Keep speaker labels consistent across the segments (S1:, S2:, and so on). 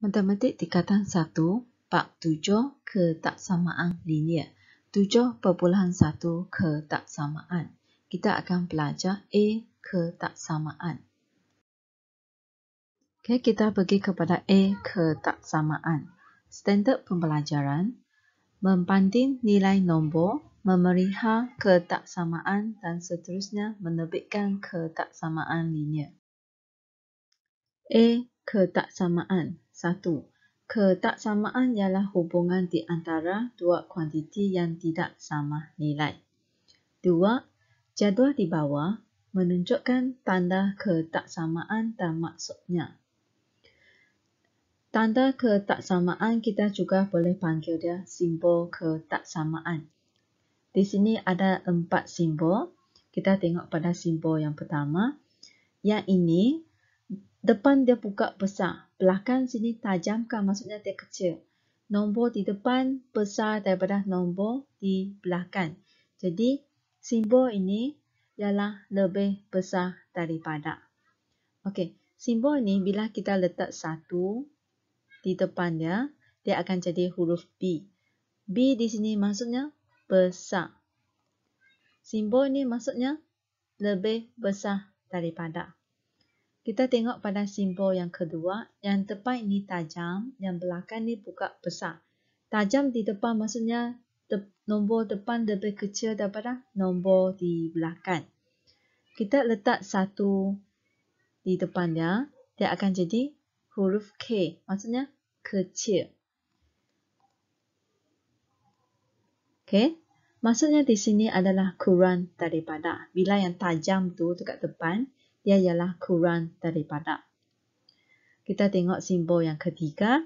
S1: Matematik tingkatan 1, Pak 7 samaan linear. ke tak samaan Kita akan belajar A samaan. Okay, kita pergi kepada A samaan. Standard pembelajaran. Membanding nilai nombor, memeriha samaan dan seterusnya menerbitkan samaan linear. A samaan. Satu, ketaksamaan ialah hubungan di antara dua kuantiti yang tidak sama nilai. Dua, jadual di bawah menunjukkan tanda ketaksamaan dan maksudnya. Tanda ketaksamaan kita juga boleh panggil dia simbol ketaksamaan. Di sini ada empat simbol. Kita tengok pada simbol yang pertama. Yang ini, depan dia buka besar belakang sini tajam kan, maksudnya dia kecil. Nombor di depan besar daripada nombor di belakang. Jadi simbol ini ialah lebih besar daripada. Okey, simbol ini bila kita letak satu di depannya, dia akan jadi huruf B. B di sini maksudnya besar. Simbol ini maksudnya lebih besar daripada. Kita tengok pada simbol yang kedua, yang depan ini tajam, yang belakang ini buka besar. Tajam di depan maksudnya de nombor depan lebih kecil daripada nombor di belakang. Kita letak satu di depannya, dia akan jadi huruf K, maksudnya kecil. Okay. Maksudnya di sini adalah kurang daripada bila yang tajam tu dekat depan. Ia ialah kurang daripada. Kita tengok simbol yang ketiga.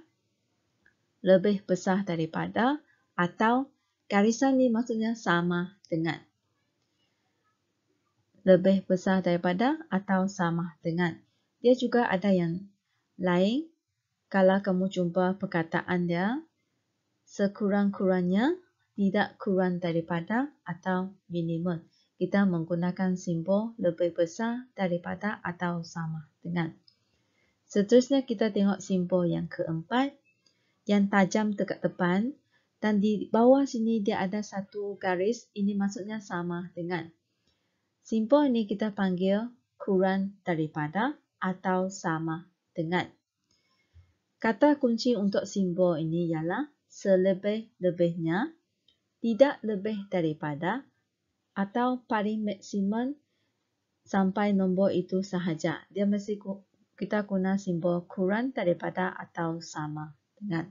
S1: Lebih besar daripada atau garisan ni maksudnya sama dengan. Lebih besar daripada atau sama dengan. Dia juga ada yang lain. Kalau kamu jumpa perkataan dia sekurang-kurangnya tidak kurang daripada atau minimum kita menggunakan simbol lebih besar daripada atau sama dengan. Seterusnya kita tengok simbol yang keempat yang tajam dekat depan dan di bawah sini dia ada satu garis ini maksudnya sama dengan. Simbol ini kita panggil kurang daripada atau sama dengan. Kata kunci untuk simbol ini ialah selebih-lebihnya, tidak lebih daripada atau paling maksimum sampai nombor itu sahaja. Dia mesti kita guna simbol kurang daripada atau sama dengan.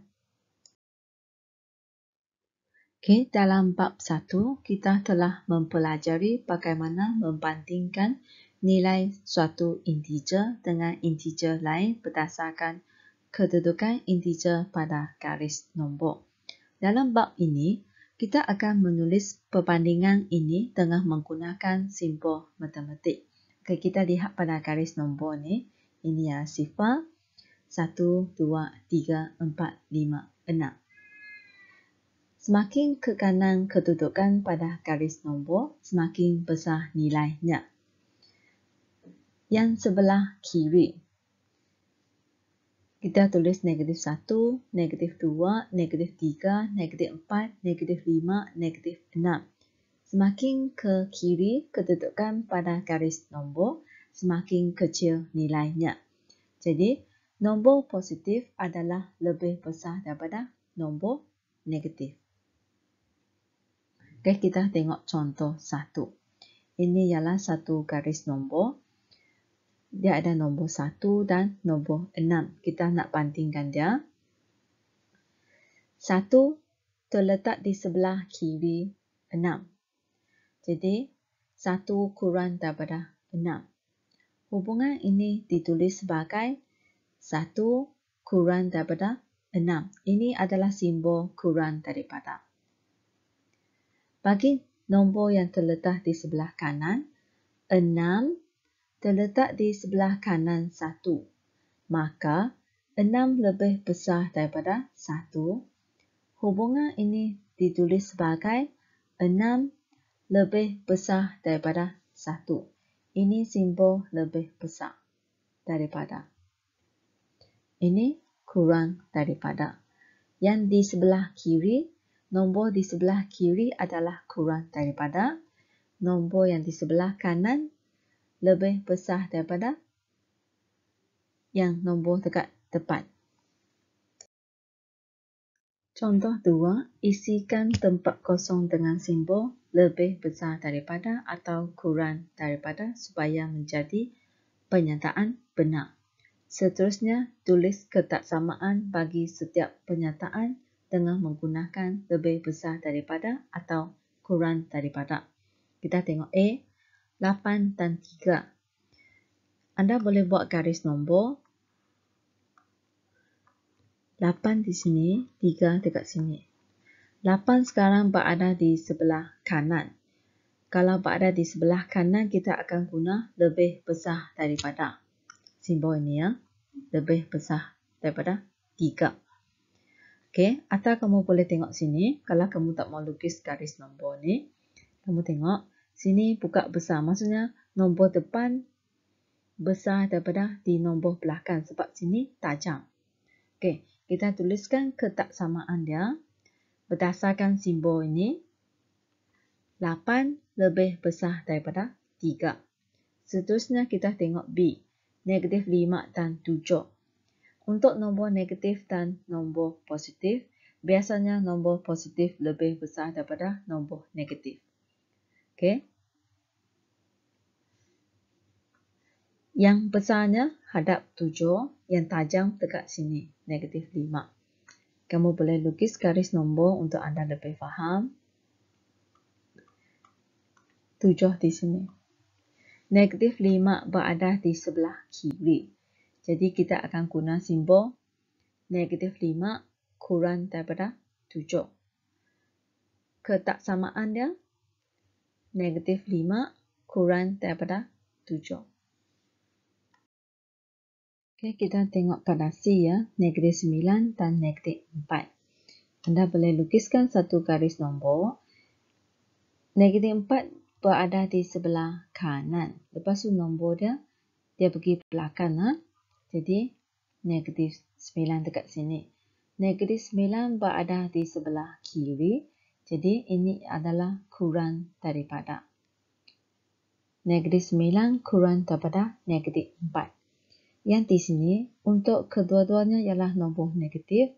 S1: Okay, dalam bab satu kita telah mempelajari bagaimana membandingkan nilai suatu integer dengan integer lain berdasarkan kedudukan integer pada garis nombor. Dalam bab ini, kita akan menulis perbandingan ini dengan menggunakan simbol matematik. Okay, kita lihat pada garis nombor ini. Ini adalah sifar 1, 2, 3, 4, 5, 6. Semakin ke kanan kedudukan pada garis nombor, semakin besar nilainya. Yang sebelah kiri, kita tulis negatif 1, negatif 2, negatif 3, negatif 4, negatif 5, negatif 6. Semakin ke kiri kedudukan pada garis nombor, semakin kecil nilainya. Jadi, nombor positif adalah lebih besar daripada nombor negatif. Okay, kita tengok contoh satu. Ini ialah satu garis nombor dia ada nombor 1 dan nombor 6. Kita nak bantingkan dia. 1 terletak di sebelah kiri 6. Jadi 1 kurang daripada 6. Hubungan ini ditulis sebagai 1 kurang daripada 6. Ini adalah simbol kurang daripada. Bagi nombor yang terletak di sebelah kanan, 6 terletak di sebelah kanan 1. Maka 6 lebih besar daripada 1. Hubungan ini ditulis sebagai 6 lebih besar daripada 1. Ini simbol lebih besar daripada. Ini kurang daripada. Yang di sebelah kiri, nombor di sebelah kiri adalah kurang daripada. Nombor yang di sebelah kanan lebih besar daripada yang nombor dekat depan. Contoh dua, isikan tempat kosong dengan simbol lebih besar daripada atau kurang daripada supaya menjadi pernyataan benar. Seterusnya, tulis ketaksamaan bagi setiap pernyataan dengan menggunakan lebih besar daripada atau kurang daripada. Kita tengok A, 8 dan 3. Anda boleh buat garis nombor 8 di sini, 3 dekat sini. 8 sekarang berada di sebelah kanan. Kalau berada di sebelah kanan, kita akan guna lebih besar daripada simbol ini ya. Lebih besar daripada 3. Okey, atau kamu boleh tengok sini. Kalau kamu tak mau lukis garis nombor ni, kamu tengok sini buka besar. Maksudnya nombor depan besar daripada di nombor belakang sebab sini tajam. Okay, kita tuliskan ketaksamaan dia berdasarkan simbol ini. 8 lebih besar daripada 3. Seterusnya kita tengok B. Negatif 5 dan 7. Untuk nombor negatif dan nombor positif, biasanya nombor positif lebih besar daripada nombor negatif. Okey. Yang besarnya hadap 7, yang tajam dekat sini, negatif 5. Kamu boleh lukis garis nombor untuk anda lebih faham. 7 di sini. Negatif 5 berada di sebelah kiri. Jadi kita akan guna simbol negatif 5 kurang daripada 7. Ketaksamaan dia negatif 5 kurang daripada 7. Okay, kita tengok pada C ya, negatif 9 dan negatif 4. Anda boleh lukiskan satu garis nombor. Negatif 4 berada di sebelah kanan. Lepas itu nombor dia, dia pergi belakang. Ha? Jadi, negatif 9 dekat sini. Negatif 9 berada di sebelah kiri. Jadi ini adalah kurang daripada negatif 9 kurang daripada negatif 4. Yang di sini untuk kedua-duanya ialah nombor negatif.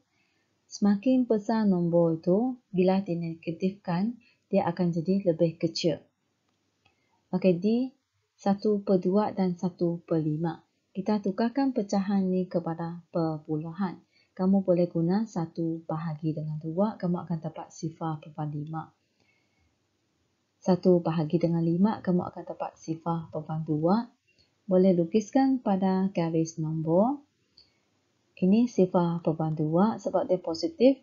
S1: Semakin besar nombor itu bila dinegatifkan dia akan jadi lebih kecil. Okey, di 1 per 2 dan 1 per 5. Kita tukarkan pecahan ini kepada perpuluhan kamu boleh guna satu bahagi dengan dua, kamu akan dapat sifar perban lima. Satu bahagi dengan lima, kamu akan dapat sifar perban dua. Boleh lukiskan pada garis nombor. Ini sifar perban dua sebab dia positif.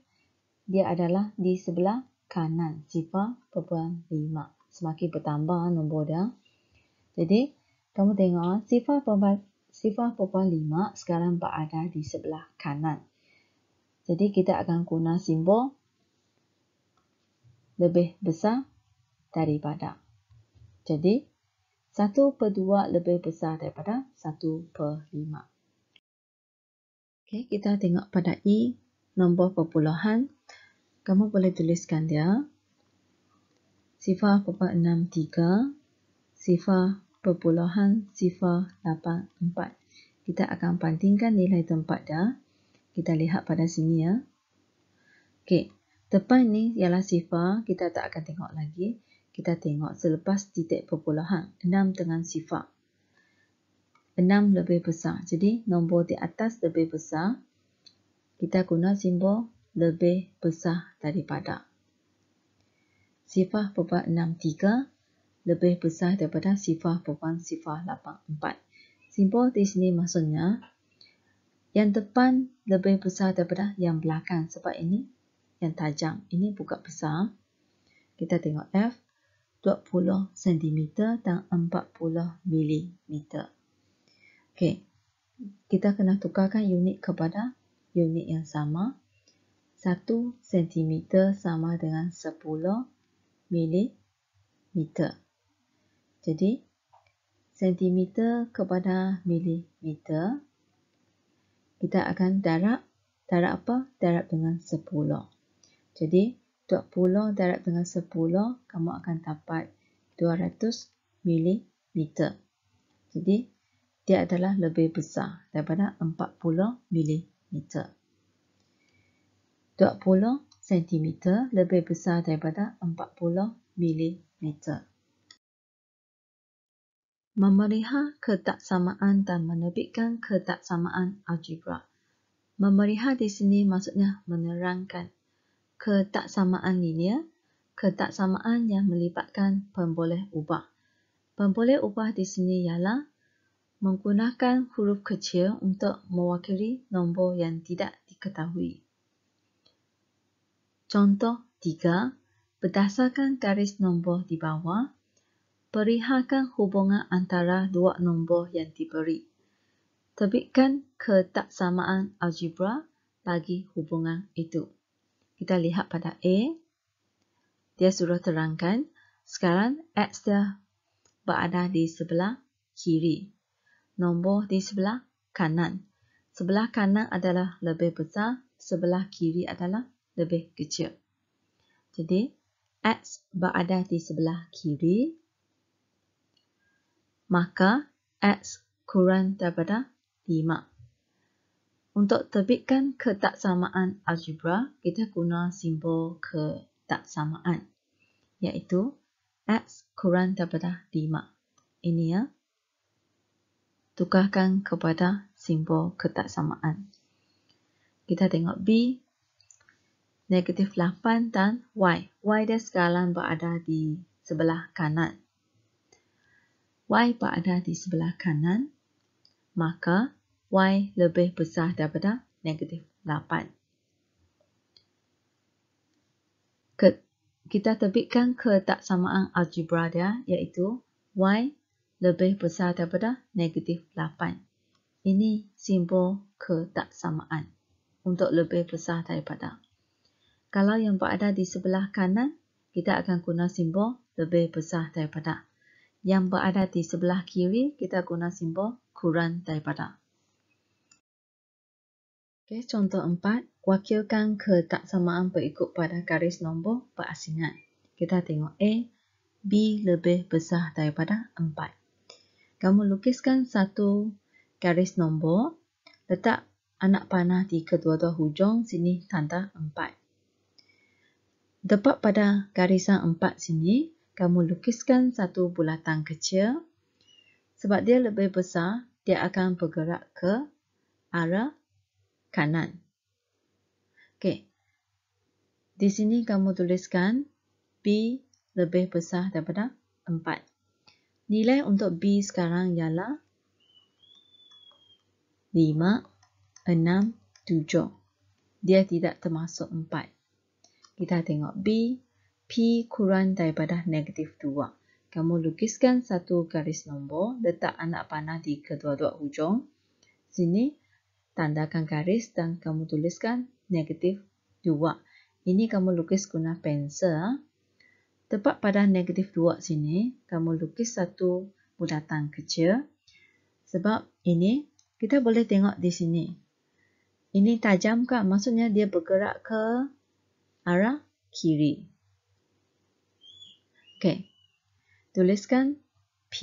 S1: Dia adalah di sebelah kanan sifar perban lima. Semakin bertambah nombor dia. Jadi, kamu tengok sifar perban, lima sekarang berada di sebelah kanan. Jadi kita akan guna simbol lebih besar daripada. Jadi 1 per 2 lebih besar daripada 1 per 5. Okay, kita tengok pada i nombor perpuluhan. Kamu boleh tuliskan dia. Sifar perpuluhan 3. Sifar perpuluhan sifar 84. Kita akan pantingkan nilai tempat dia kita lihat pada sini ya. Okey, depan ni ialah sifar, kita tak akan tengok lagi. Kita tengok selepas titik perpuluhan, 6 dengan sifar. 6 lebih besar, jadi nombor di atas lebih besar. Kita guna simbol lebih besar daripada. Sifar perpuluhan 63 lebih besar daripada sifar perpuluhan sifar 84. Simbol di sini maksudnya yang depan lebih besar daripada yang belakang sebab ini yang tajam. Ini buka besar. Kita tengok F 20 cm dan 40 mm. Okey. Kita kena tukarkan unit kepada unit yang sama. 1 cm sama dengan 10 mm. Jadi, cm kepada milimeter. Mm, kita akan darab darab apa? Darab dengan 10. Jadi 20 darab dengan 10 kamu akan dapat 200 mm. Jadi dia adalah lebih besar daripada 40 mm. 20 cm lebih besar daripada 40 mm. Memelihara ketaksamaan dan menerbitkan ketaksamaan algebra. Memelihara di sini maksudnya menerangkan ketaksamaan linear, ketaksamaan yang melibatkan pemboleh ubah. Pemboleh ubah di sini ialah menggunakan huruf kecil untuk mewakili nombor yang tidak diketahui. Contoh 3. Berdasarkan garis nombor di bawah, perihalkan hubungan antara dua nombor yang diberi. Tebikan ketaksamaan algebra bagi hubungan itu. Kita lihat pada A. Dia suruh terangkan sekarang X dia berada di sebelah kiri. Nombor di sebelah kanan. Sebelah kanan adalah lebih besar, sebelah kiri adalah lebih kecil. Jadi, X berada di sebelah kiri maka X kurang daripada 5. Untuk tebikkan ketaksamaan algebra, kita guna simbol ketaksamaan, iaitu X kurang daripada 5. Ini ya, tukarkan kepada simbol ketaksamaan. Kita tengok B, negatif 8 dan Y. Y dia sekarang berada di sebelah kanan y berada di sebelah kanan, maka y lebih besar daripada negatif 8. Ke, kita tepikan ketaksamaan algebra dia iaitu y lebih besar daripada negatif 8. Ini simbol ketaksamaan untuk lebih besar daripada. Kalau yang berada di sebelah kanan, kita akan guna simbol lebih besar daripada yang berada di sebelah kiri kita guna simbol kurang daripada. Okay, contoh empat, wakilkan ketaksamaan berikut pada garis nombor perasingan. Kita tengok A, B lebih besar daripada empat. Kamu lukiskan satu garis nombor, letak anak panah di kedua-dua hujung sini tanda empat. Tepat pada garisan empat sini, kamu lukiskan satu bulatan kecil. Sebab dia lebih besar, dia akan bergerak ke arah kanan. Okey. Di sini kamu tuliskan B lebih besar daripada 4. Nilai untuk B sekarang ialah 5, 6, 7. Dia tidak termasuk 4. Kita tengok B P kurang daripada negatif 2. Kamu lukiskan satu garis nombor, letak anak panah di kedua-dua hujung. Sini, tandakan garis dan kamu tuliskan negatif 2. Ini kamu lukis guna pensel. Tepat pada negatif 2 sini, kamu lukis satu bulatan kecil. Sebab ini, kita boleh tengok di sini. Ini tajam kan? Maksudnya dia bergerak ke arah kiri. Okey. Tuliskan P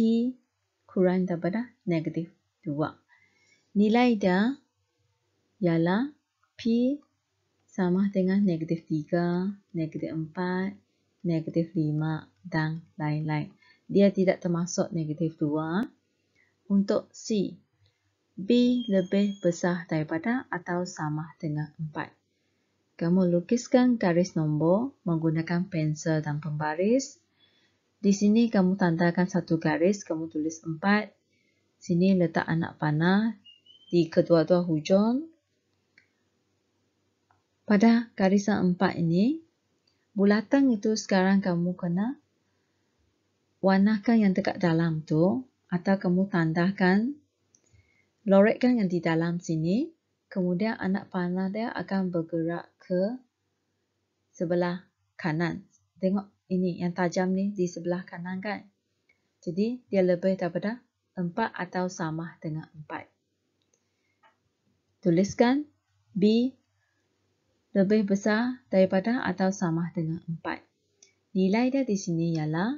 S1: kurang daripada negatif 2. Nilai dia ialah P sama dengan negatif 3, negatif 4, negatif 5 dan lain-lain. Dia tidak termasuk negatif 2. Untuk C, B lebih besar daripada atau sama dengan 4. Kamu lukiskan garis nombor menggunakan pensel dan pembaris. Di sini kamu tandakan satu garis, kamu tulis 4. Sini letak anak panah di kedua-dua hujung. Pada garis yang empat ini, bulatan itu sekarang kamu kena warnakan yang dekat dalam tu atau kamu tandakan lorekkan yang di dalam sini. Kemudian anak panah dia akan bergerak ke sebelah kanan. Tengok ini yang tajam ni di sebelah kanan kan. Jadi dia lebih daripada 4 atau sama dengan 4. Tuliskan B lebih besar daripada atau sama dengan 4. Nilai dia di sini ialah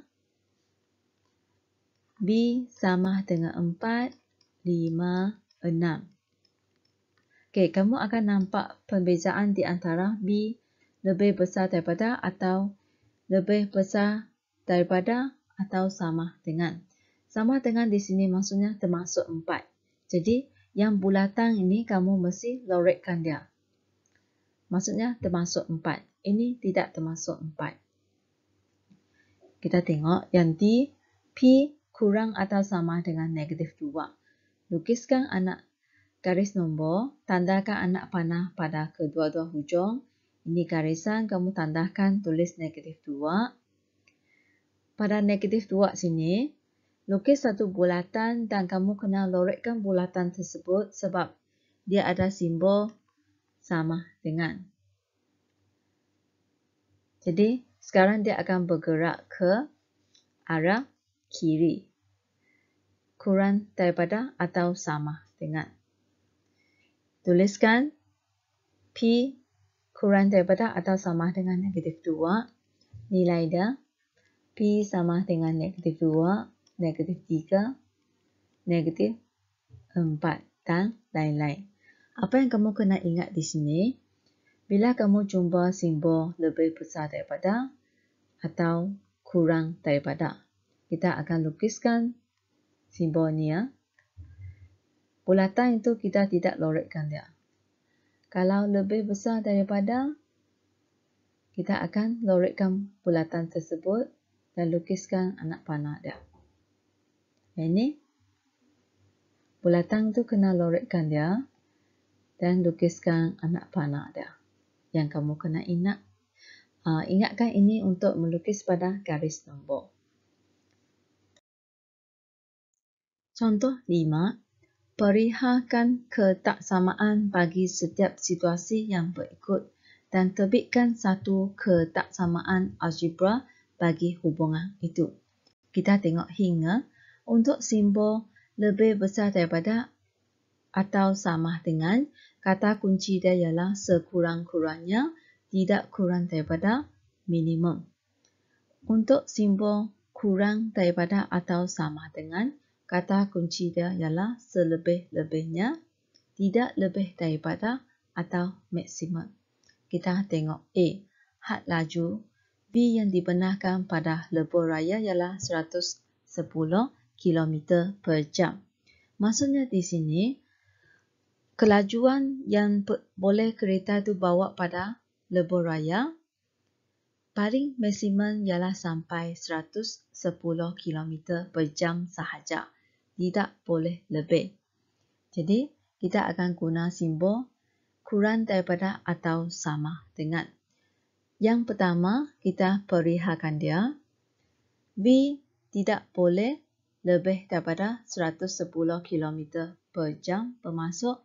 S1: B sama dengan 4, 5, 6. Okay, kamu akan nampak perbezaan di antara B lebih besar daripada atau lebih besar daripada atau sama dengan. Sama dengan di sini maksudnya termasuk empat. Jadi yang bulatan ini kamu mesti lorekkan dia. Maksudnya termasuk empat. Ini tidak termasuk empat. Kita tengok yang di P kurang atau sama dengan negatif dua. Lukiskan anak garis nombor, tandakan anak panah pada kedua-dua hujung. Ini garisan kamu tandakan tulis negatif 2. Pada negatif 2 sini, lukis satu bulatan dan kamu kena lorekkan bulatan tersebut sebab dia ada simbol sama dengan. Jadi, sekarang dia akan bergerak ke arah kiri. Kurang daripada atau sama dengan. Tuliskan P kurang daripada atau sama dengan negatif 2. Nilai dia P sama dengan negatif 2, negatif 3, negatif 4 dan lain-lain. Apa yang kamu kena ingat di sini? Bila kamu jumpa simbol lebih besar daripada atau kurang daripada, kita akan lukiskan simbolnya. Bulatan itu kita tidak lorekkan dia. Kalau lebih besar daripada, kita akan lorikkan bulatan tersebut dan lukiskan anak panah dia. Ini, bulatan tu kena lorikkan dia dan lukiskan anak panah dia yang kamu kena ingat. Uh, ingatkan ini untuk melukis pada garis nombor. Contoh lima perihalkan ketaksamaan bagi setiap situasi yang berikut dan terbitkan satu ketaksamaan algebra bagi hubungan itu. Kita tengok hingga untuk simbol lebih besar daripada atau sama dengan kata kunci dia ialah sekurang-kurangnya tidak kurang daripada minimum. Untuk simbol kurang daripada atau sama dengan Kata kunci dia ialah selebih-lebihnya, tidak lebih daripada atau maksimum. Kita tengok A, had laju. B yang dibenarkan pada lebuh raya ialah 110 km per jam. Maksudnya di sini, kelajuan yang boleh kereta itu bawa pada lebuh raya, paling maksimum ialah sampai 110 km per jam sahaja tidak boleh lebih. Jadi, kita akan guna simbol kurang daripada atau sama dengan. Yang pertama, kita perlihatkan dia. V tidak boleh lebih daripada 110 km per jam bermaksud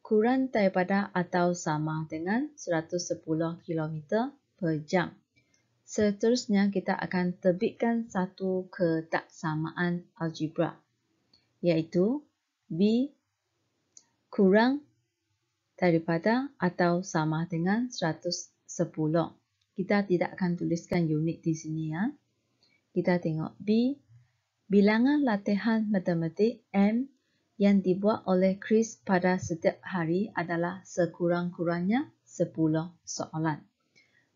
S1: kurang daripada atau sama dengan 110 km per jam. Seterusnya, kita akan tebitkan satu ketaksamaan algebra iaitu B kurang daripada atau sama dengan 110. Kita tidak akan tuliskan unit di sini ya. Kita tengok B bilangan latihan matematik M yang dibuat oleh Chris pada setiap hari adalah sekurang-kurangnya 10 soalan.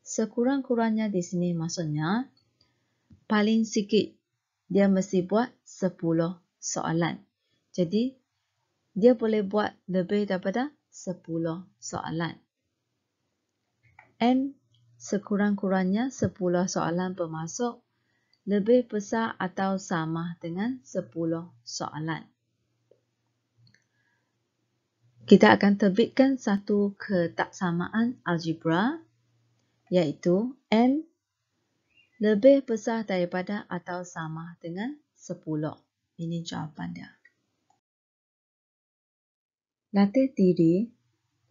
S1: Sekurang-kurangnya di sini maksudnya paling sikit dia mesti buat 10 soalan. Jadi, dia boleh buat lebih daripada 10 soalan. And sekurang-kurangnya 10 soalan pemasok lebih besar atau sama dengan 10 soalan. Kita akan terbitkan satu ketaksamaan algebra iaitu M lebih besar daripada atau sama dengan 10 ini jawapan dia. Latih diri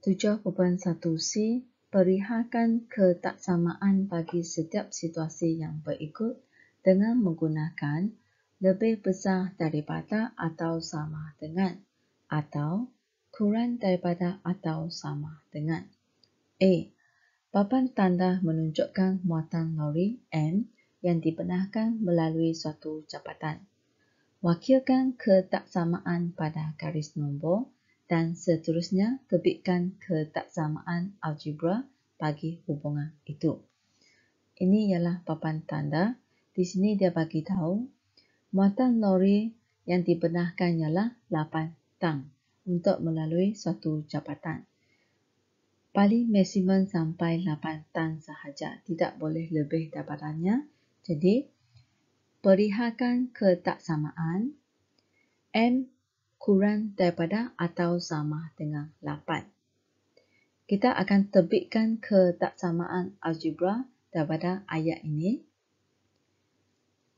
S1: 7.1C perihakan ketaksamaan bagi setiap situasi yang berikut dengan menggunakan lebih besar daripada atau sama dengan atau kurang daripada atau sama dengan A. Papan tanda menunjukkan muatan lori M yang dibenarkan melalui suatu jabatan wakilkan ketaksamaan pada garis nombor dan seterusnya kebitkan ketaksamaan algebra bagi hubungan itu. Ini ialah papan tanda. Di sini dia bagi tahu muatan lori yang dibenarkan ialah 8 tang untuk melalui suatu jabatan. Paling maksimum sampai 8 tang sahaja, tidak boleh lebih daripadanya. Jadi, perlihatkan ketaksamaan M kurang daripada atau sama dengan 8. Kita akan tebikkan ketaksamaan algebra daripada ayat ini.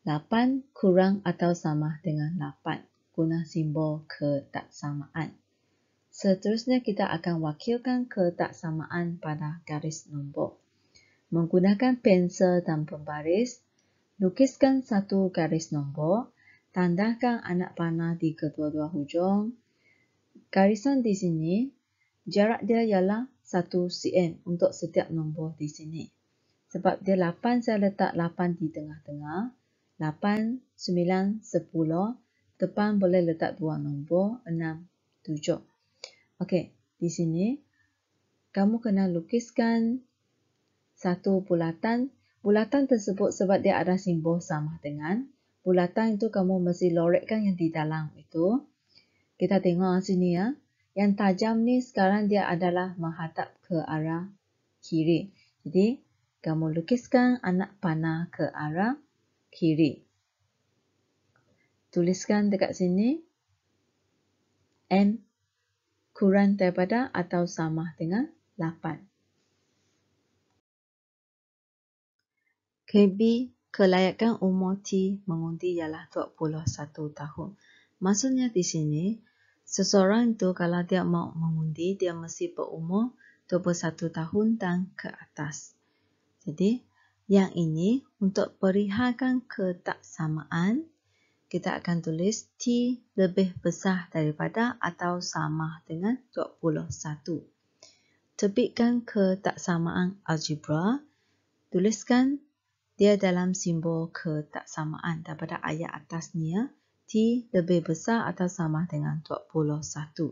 S1: 8 kurang atau sama dengan 8 guna simbol ketaksamaan. Seterusnya kita akan wakilkan ketaksamaan pada garis nombor. Menggunakan pensel dan pembaris Lukiskan satu garis nombor, tandakan anak panah di kedua-dua hujung. Garisan di sini, jarak dia ialah 1 cm untuk setiap nombor di sini. Sebab dia 8, saya letak 8 di tengah-tengah. 8, 9, 10. Depan boleh letak dua nombor, 6, 7. Okey, di sini, kamu kena lukiskan satu bulatan Bulatan tersebut sebab dia ada simbol sama dengan. Bulatan itu kamu mesti lorekkan yang di dalam itu. Kita tengok sini ya. Yang tajam ni sekarang dia adalah menghadap ke arah kiri. Jadi kamu lukiskan anak panah ke arah kiri. Tuliskan dekat sini. M kurang daripada atau sama dengan 8. Hebi kelayakan T mengundi ialah 21 tahun. Maksudnya di sini, seseorang itu kalau dia mau mengundi, dia mesti berumur 21 tahun dan ke atas. Jadi, yang ini untuk perihalkan ketaksamaan, kita akan tulis T lebih besar daripada atau sama dengan 21. Tepikkan ketaksamaan algebra, tuliskan dia dalam simbol ketaksamaan daripada ayat atasnya T lebih besar atau sama dengan 21.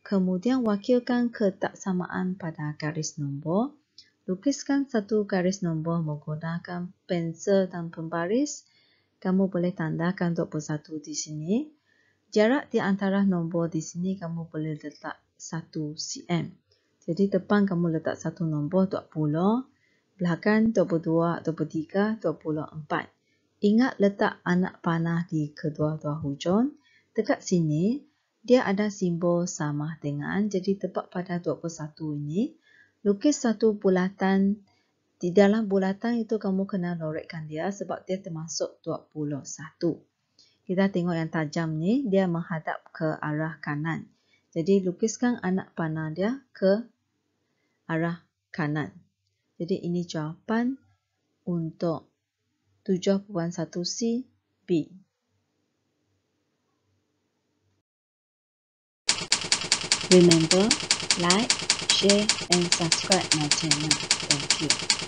S1: Kemudian wakilkan ketaksamaan pada garis nombor. Lukiskan satu garis nombor menggunakan pensel dan pembaris. Kamu boleh tandakan 21 di sini. Jarak di antara nombor di sini kamu boleh letak 1 cm. Jadi depan kamu letak satu nombor belakang 22, 23, 24. Ingat letak anak panah di kedua-dua hujung. Dekat sini, dia ada simbol sama dengan, jadi tepat pada 21 ini. Lukis satu bulatan, di dalam bulatan itu kamu kena lorekkan dia sebab dia termasuk 21. Kita tengok yang tajam ni, dia menghadap ke arah kanan. Jadi lukiskan anak panah dia ke arah kanan. Jadi ini jawapan untuk 7.1C B. Remember, like, share and subscribe my channel. Thank you.